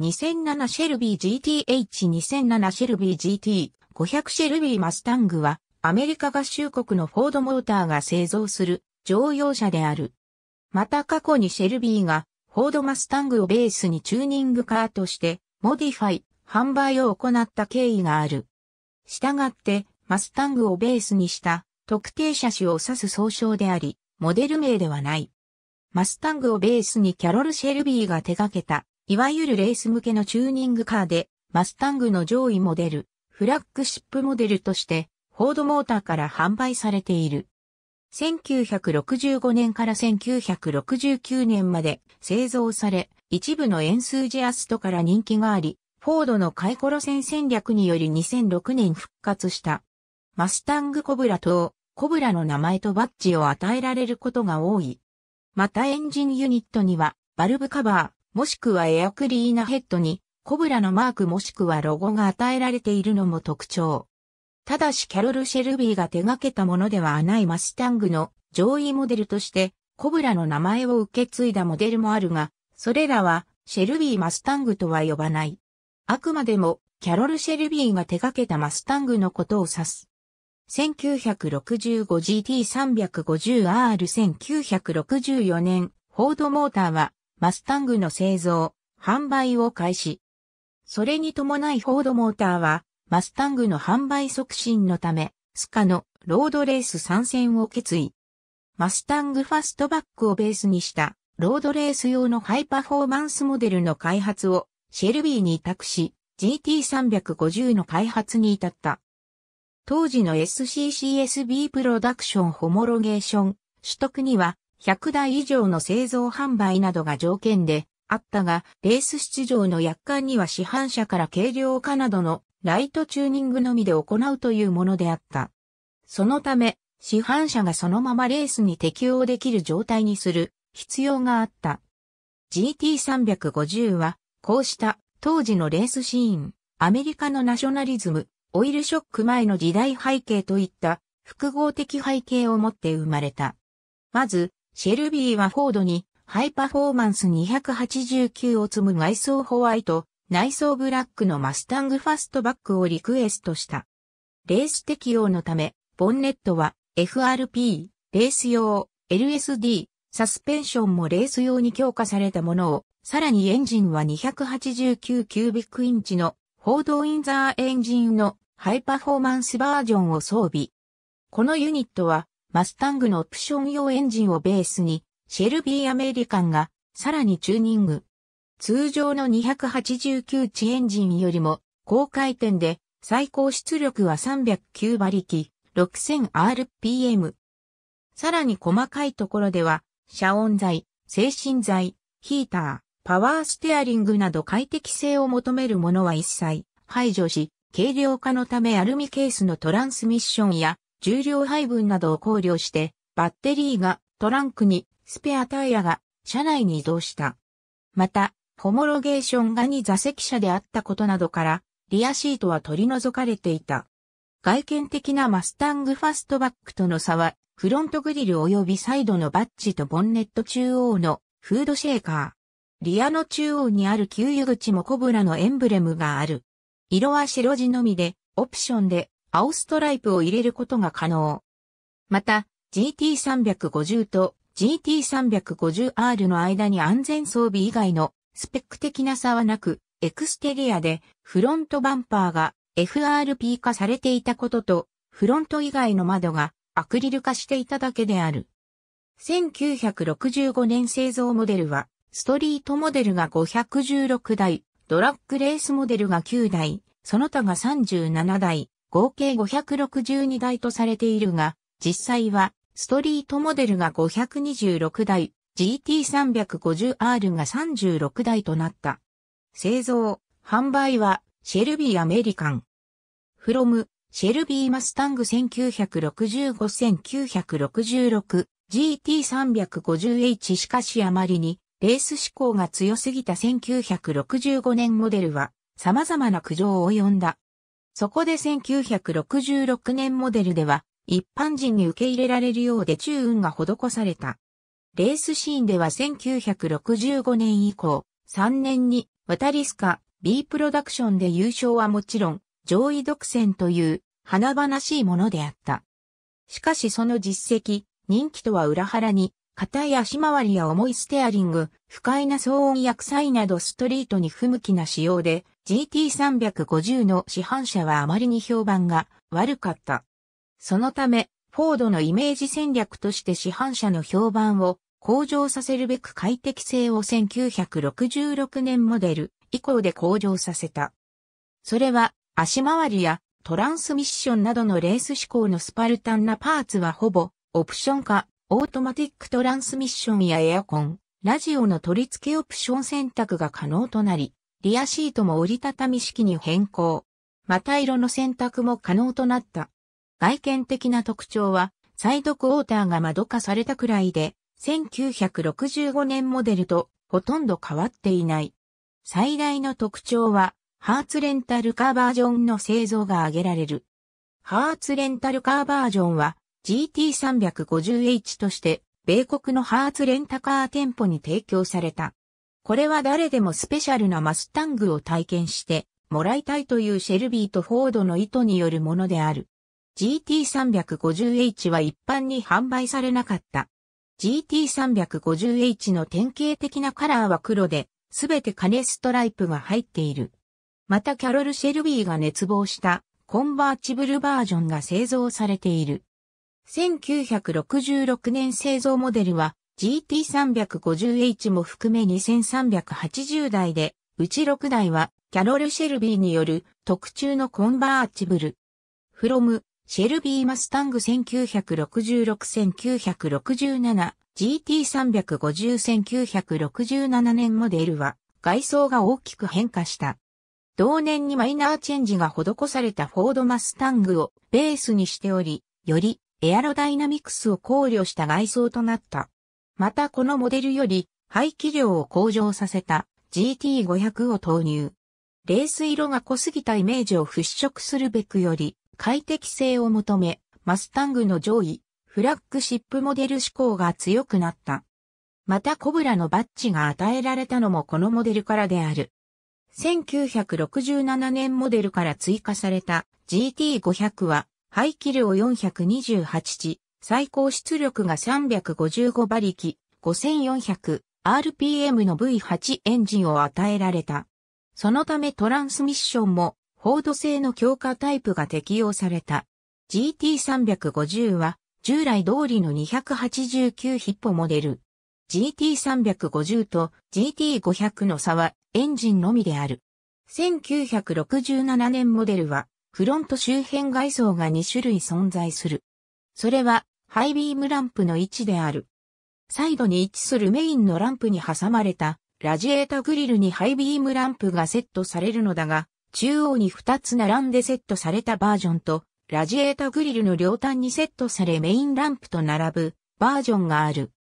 2007シェルビー GTH2007 シェルビー GT500 シェルビーマスタングはアメリカ合衆国のフォードモーターが製造する乗用車である。また過去にシェルビーがフォードマスタングをベースにチューニングカーとしてモディファイ、販売を行った経緯がある。したがってマスタングをベースにした特定車種を指す総称であり、モデル名ではない。マスタングをベースにキャロル・シェルビーが手掛けたいわゆるレース向けのチューニングカーで、マスタングの上位モデル、フラッグシップモデルとして、フォードモーターから販売されている。1965年から1969年まで製造され、一部のエンスージアストから人気があり、フォードの回路線戦略により2006年復活した。マスタングコブラとコブラの名前とバッジを与えられることが多い。またエンジンユニットには、バルブカバー、もしくはエアクリーナヘッドに、コブラのマークもしくはロゴが与えられているのも特徴。ただしキャロル・シェルビーが手掛けたものではないマスタングの上位モデルとして、コブラの名前を受け継いだモデルもあるが、それらはシェルビー・マスタングとは呼ばない。あくまでも、キャロル・シェルビーが手掛けたマスタングのことを指す。1965GT350R1964 年、フォードモーターはマスタングの製造、販売を開始。それに伴いフォードモーターは、マスタングの販売促進のため、スカのロードレース参戦を決意。マスタングファストバックをベースにした、ロードレース用のハイパフォーマンスモデルの開発を、シェルビーに委託し、GT350 の開発に至った。当時の SCCSB プロダクションホモロゲーション取得には100台以上の製造販売などが条件であったが、レース出場の約款には市販車から軽量化などのライトチューニングのみで行うというものであった。そのため、市販車がそのままレースに適応できる状態にする必要があった。GT350 は、こうした当時のレースシーン、アメリカのナショナリズム、オイルショック前の時代背景といった複合的背景を持って生まれた。まず、シェルビーはフォードに、ハイパフォーマンス289を積む外装ホワイト、内装ブラックのマスタングファストバックをリクエストした。レース適用のため、ボンネットは FRP、レース用、LSD、サスペンションもレース用に強化されたものを、さらにエンジンは289キュービックインチの、フォードインザーエンジンのハイパフォーマンスバージョンを装備。このユニットは、マスタングのオプション用エンジンをベースに、シェルビーアメリカンが、さらにチューニング。通常の289値エンジンよりも、高回転で、最高出力は309馬力、6000rpm。さらに細かいところでは、遮音材、精神材、ヒーター、パワーステアリングなど快適性を求めるものは一切排除し、軽量化のためアルミケースのトランスミッションや重量配分などを考慮して、バッテリーがトランクに、スペアタイヤが車内に移動した。また、ホモロゲーションがに座席車であったことなどから、リアシートは取り除かれていた。外見的なマスタングファストバックとの差は、フロントグリル及びサイドのバッジとボンネット中央のフードシェーカー。リアの中央にある給油口もコブラのエンブレムがある。色は白地のみで、オプションで青ストライプを入れることが可能。また、GT350 と GT350R の間に安全装備以外のスペック的な差はなく、エクステリアでフロントバンパーが FRP 化されていたことと、フロント以外の窓がアクリル化していただけである。1965年製造モデルは、ストリートモデルが516台、ドラッグレースモデルが9台、その他が37台、合計562台とされているが、実際はストリートモデルが526台、GT350R が36台となった。製造、販売はシェルビーアメリカン。フロム、シェルビーマスタング 1965-1966GT350H しかしあまりにレース志向が強すぎた1965年モデルは様々な苦情を呼んだ。そこで1966年モデルでは、一般人に受け入れられるようで注運が施された。レースシーンでは1965年以降、3年に、渡タリスカ、B プロダクションで優勝はもちろん、上位独占という、華々しいものであった。しかしその実績、人気とは裏腹に、硬い足回りや重いステアリング、不快な騒音や臭いなどストリートに不向きな仕様で、GT350 の市販車はあまりに評判が悪かった。そのため、フォードのイメージ戦略として市販車の評判を向上させるべく快適性を1966年モデル以降で向上させた。それは足回りやトランスミッションなどのレース志向のスパルタンなパーツはほぼオプション化、オートマティックトランスミッションやエアコン、ラジオの取り付けオプション選択が可能となり、リアシートも折りたたみ式に変更。また色の選択も可能となった。外見的な特徴は、サイドクォーターが窓化されたくらいで、1965年モデルとほとんど変わっていない。最大の特徴は、ハーツレンタルカーバージョンの製造が挙げられる。ハーツレンタルカーバージョンは GT350H として米国のハーツレンタカー店舗に提供された。これは誰でもスペシャルなマスタングを体験してもらいたいというシェルビーとフォードの意図によるものである。GT350H は一般に販売されなかった。GT350H の典型的なカラーは黒で、すべて金ストライプが入っている。またキャロル・シェルビーが熱望したコンバーチブルバージョンが製造されている。1966年製造モデルは GT350H も含め2380台で、うち6台はキャロル・シェルビーによる特注のコンバーチブル。フロム、シェルビーマスタング 1966-1967GT350-1967 年モデルは外装が大きく変化した。同年にマイナーチェンジが施されたフォードマスタングをベースにしており、よりエアロダイナミクスを考慮した外装となった。またこのモデルより排気量を向上させた GT500 を投入。レース色が濃すぎたイメージを払拭するべくより快適性を求め、マスタングの上位、フラッグシップモデル志向が強くなった。またコブラのバッジが与えられたのもこのモデルからである。1967年モデルから追加された GT500 は排気量 428T 最高出力が355馬力 5400rpm の V8 エンジンを与えられた。そのためトランスミッションもフォード製の強化タイプが適用された。GT350 は従来通りの289ヒッポモデル。GT350 と GT500 の差はエンジンのみである。1967年モデルはフロント周辺外装が2種類存在する。それはハイビームランプの位置である。サイドに位置するメインのランプに挟まれたラジエータグリルにハイビームランプがセットされるのだが、中央に2つ並んでセットされたバージョンと、ラジエータグリルの両端にセットされメインランプと並ぶバージョンがある。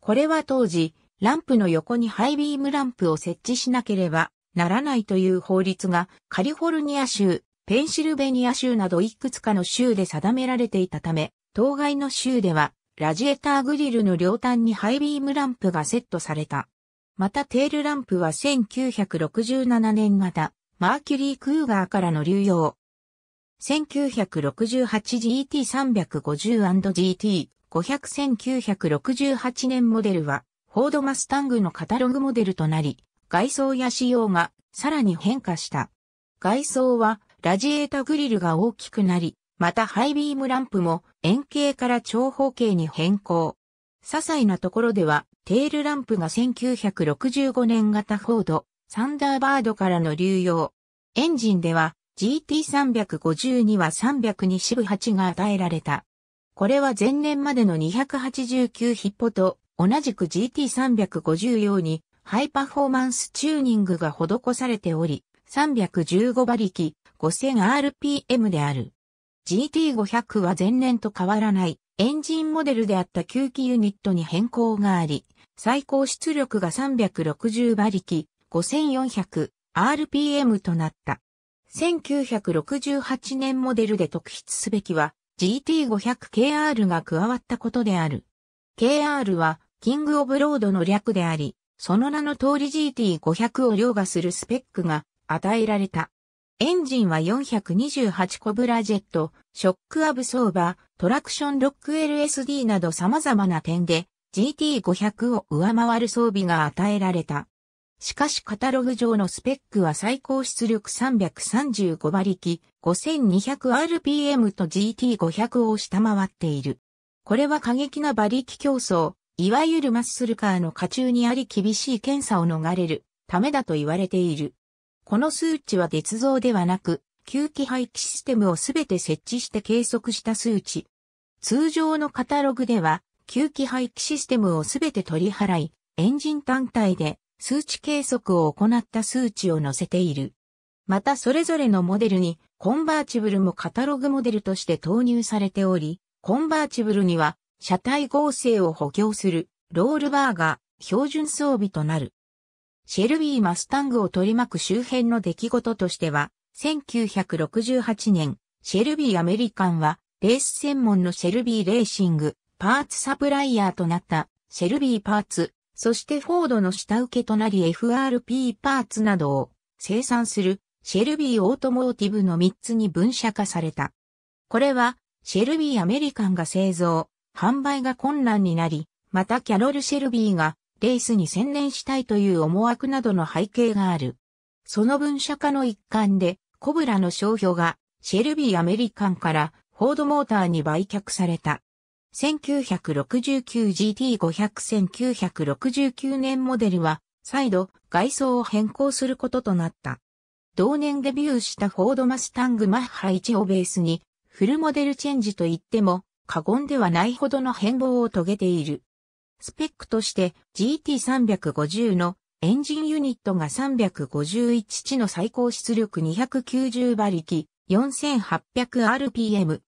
これは当時、ランプの横にハイビームランプを設置しなければならないという法律がカリフォルニア州、ペンシルベニア州などいくつかの州で定められていたため、当該の州では、ラジエーターグリルの両端にハイビームランプがセットされた。またテールランプは1967年型、マーキュリー・クーガーからの流用。1968GT350&GT500 1968年モデルは、フォードマスタングのカタログモデルとなり、外装や仕様がさらに変化した。外装はラジエータグリルが大きくなり、またハイビームランプも円形から長方形に変更。些細なところでは、テールランプが1965年型フォード、サンダーバードからの流用。エンジンでは GT350 には300に支部8が与えられた。これは前年までの289ヒッポと同じく GT350 用にハイパフォーマンスチューニングが施されており、315馬力 5000rpm である。GT500 は前年と変わらないエンジンモデルであった吸気ユニットに変更があり、最高出力が360馬力 5400rpm となった。1968年モデルで特筆すべきは GT500KR が加わったことである。KR はキングオブロードの略であり、その名の通り GT500 を凌駕するスペックが与えられた。エンジンは428コブラジェット、ショックアブソーバー、トラクションロック LSD など様々な点で GT500 を上回る装備が与えられた。しかしカタログ上のスペックは最高出力335馬力 5200rpm と GT500 を下回っている。これは過激な馬力競争、いわゆるマッスルカーの下中にあり厳しい検査を逃れるためだと言われている。この数値は鉄像ではなく、吸気排気システムをすべて設置して計測した数値。通常のカタログでは、吸気排気システムをすべて取り払い、エンジン単体で数値計測を行った数値を載せている。またそれぞれのモデルに、コンバーチブルもカタログモデルとして投入されており、コンバーチブルには、車体合成を補強する、ロールバーが標準装備となる。シェルビー・マスタングを取り巻く周辺の出来事としては、1968年、シェルビー・アメリカンは、レース専門のシェルビー・レーシング、パーツサプライヤーとなったシェルビーパーツ、そしてフォードの下請けとなり FRP パーツなどを生産するシェルビーオートモーティブの3つに分社化された。これはシェルビーアメリカンが製造、販売が困難になり、またキャロル・シェルビーがベースに専念したいという思惑などの背景がある。その分社化の一環で、コブラの商標がシェルビーアメリカンからフォードモーターに売却された。1969GT5001969 年モデルは再度外装を変更することとなった。同年デビューしたフォードマスタングマッハ1をベースにフルモデルチェンジと言っても過言ではないほどの変貌を遂げている。スペックとして GT350 のエンジンユニットが351地の最高出力290馬力 4800rpm。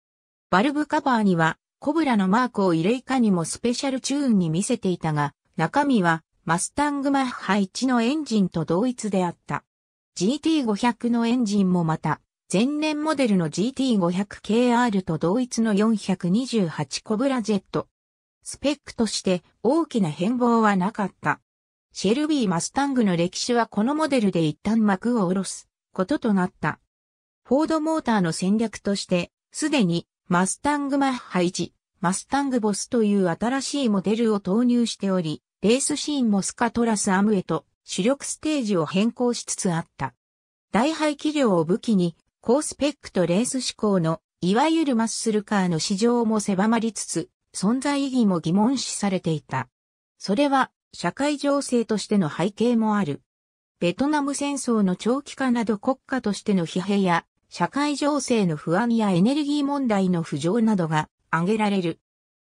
バルブカバーにはコブラのマークを入れいかにもスペシャルチューンに見せていたが、中身はマスタングマッハ1のエンジンと同一であった。GT500 のエンジンもまた、前年モデルの GT500KR と同一の428コブラジェットスペックとして大きな変貌はなかった。シェルビー・マスタングの歴史はこのモデルで一旦幕を下ろすこととなった。フォードモーターの戦略として、すでにマスタングマッハ1、マスタングボスという新しいモデルを投入しており、レースシーンもスカトラスアムへと主力ステージを変更しつつあった。大排気量を武器に、高スペックとレース志向の、いわゆるマッスルカーの市場も狭まりつつ、存在意義も疑問視されていた。それは社会情勢としての背景もある。ベトナム戦争の長期化など国家としての疲弊や社会情勢の不安やエネルギー問題の浮上などが挙げられる。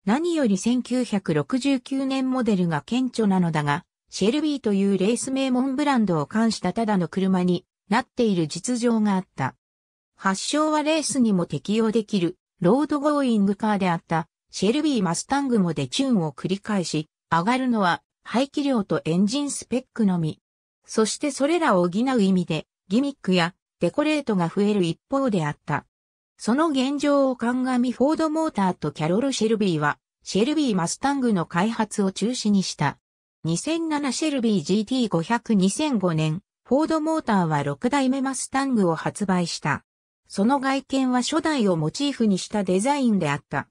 何より1969年モデルが顕著なのだが、シェルビーというレース名門ブランドを冠したただの車になっている実情があった。発祥はレースにも適用できるロードゴーイングカーであったシェルビーマスタングもデチューンを繰り返し、上がるのは排気量とエンジンスペックのみ。そしてそれらを補う意味で、ギミックやデコレートが増える一方であった。その現状を鑑みフォードモーターとキャロル・シェルビーは、シェルビーマスタングの開発を中止にした。2007シェルビー GT5002005 年、フォードモーターは6代目マスタングを発売した。その外見は初代をモチーフにしたデザインであった。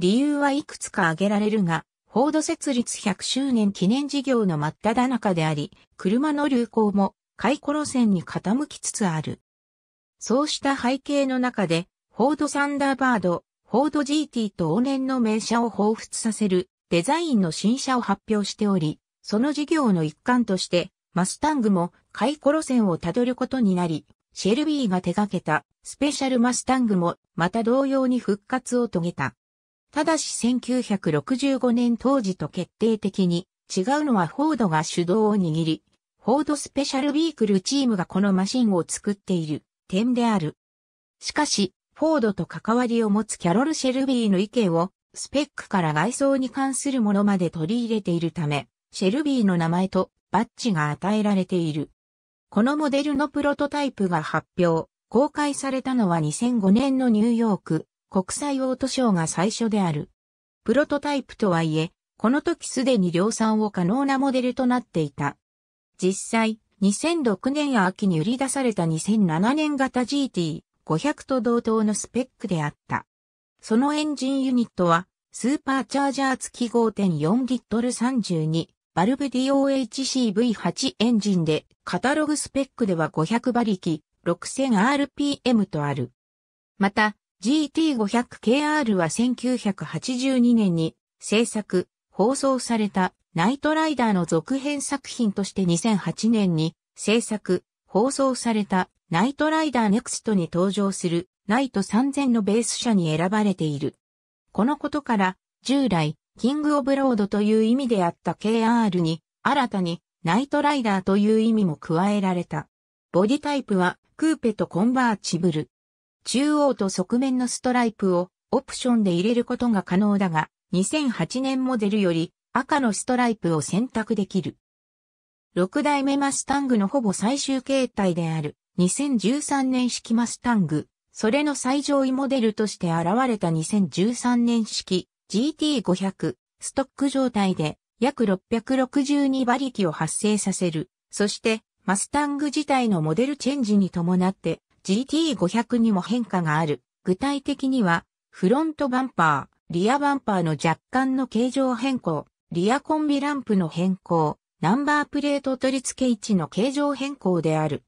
理由はいくつか挙げられるが、フォード設立100周年記念事業の真っ只中であり、車の流行も回顧路線に傾きつつある。そうした背景の中で、フォードサンダーバード、フォード GT と往年の名車を彷彿させるデザインの新車を発表しており、その事業の一環として、マスタングも回顧路線をたどることになり、シェルビーが手掛けたスペシャルマスタングもまた同様に復活を遂げた。ただし1965年当時と決定的に違うのはフォードが主導を握り、フォードスペシャルビークルチームがこのマシンを作っている点である。しかし、フォードと関わりを持つキャロル・シェルビーの意見をスペックから外装に関するものまで取り入れているため、シェルビーの名前とバッジが与えられている。このモデルのプロトタイプが発表、公開されたのは2005年のニューヨーク国際オートショーが最初である。プロトタイプとはいえ、この時すでに量産を可能なモデルとなっていた。実際、2006年秋に売り出された2007年型 GT500 と同等のスペックであった。そのエンジンユニットは、スーパーチャージャー付き5.4リットル32、バルブ DOHCV8 エンジンで、カタログスペックでは500馬力、6000rpm とある。また、GT500KR は1982年に制作、放送されたナイトライダーの続編作品として2008年に制作、放送されたナイトライダーネクストに登場するナイト3000のベース車に選ばれている。このことから従来キングオブロードという意味であった KR に新たにナイトライダーという意味も加えられた。ボディタイプはクーペとコンバーチブル。中央と側面のストライプをオプションで入れることが可能だが、2008年モデルより赤のストライプを選択できる。6代目マスタングのほぼ最終形態である2013年式マスタング、それの最上位モデルとして現れた2013年式 GT500 ストック状態で約662馬力を発生させる。そしてマスタング自体のモデルチェンジに伴って GT500 にも変化がある。具体的には、フロントバンパー、リアバンパーの若干の形状変更、リアコンビランプの変更、ナンバープレート取り付け位置の形状変更である。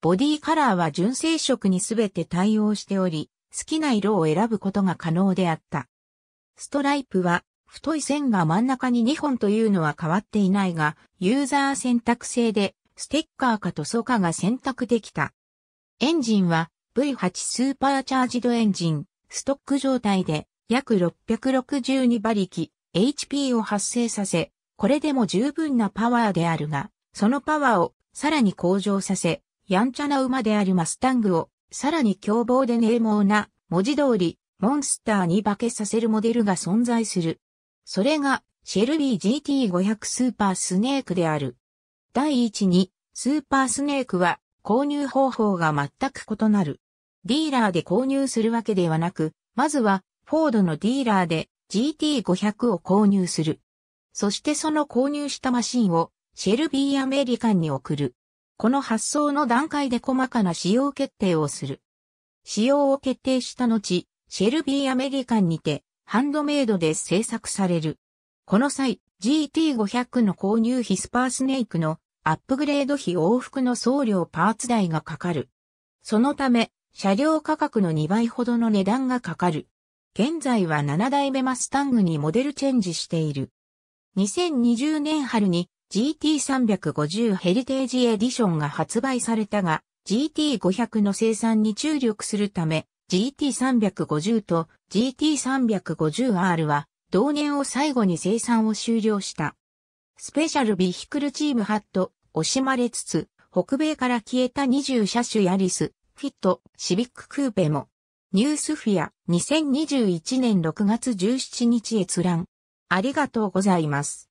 ボディカラーは純正色にすべて対応しており、好きな色を選ぶことが可能であった。ストライプは、太い線が真ん中に2本というのは変わっていないが、ユーザー選択制で、ステッカーか塗装かが選択できた。エンジンは V8 スーパーチャージドエンジン、ストック状態で約662馬力 HP を発生させ、これでも十分なパワーであるが、そのパワーをさらに向上させ、やんちゃな馬であるマスタングをさらに凶暴で冷猛な文字通りモンスターに化けさせるモデルが存在する。それがシェルビー GT500 スーパースネークである。第1にスーパースネークは購入方法が全く異なる。ディーラーで購入するわけではなく、まずはフォードのディーラーで GT500 を購入する。そしてその購入したマシンをシェルビーアメリカンに送る。この発送の段階で細かな使用決定をする。使用を決定した後、シェルビーアメリカンにてハンドメイドで製作される。この際、GT500 の購入費スパースネイクのアップグレード費往復の送料パーツ代がかかる。そのため、車両価格の2倍ほどの値段がかかる。現在は7代目マスタングにモデルチェンジしている。2020年春に GT350 ヘリテージエディションが発売されたが、GT500 の生産に注力するため、GT350 と GT350R は同年を最後に生産を終了した。スペシャルビヒクルチームハット惜しまれつつ、北米から消えた20車種ヤリス、フィット、シビッククーペも、ニュースフィア2021年6月17日閲覧。ありがとうございます。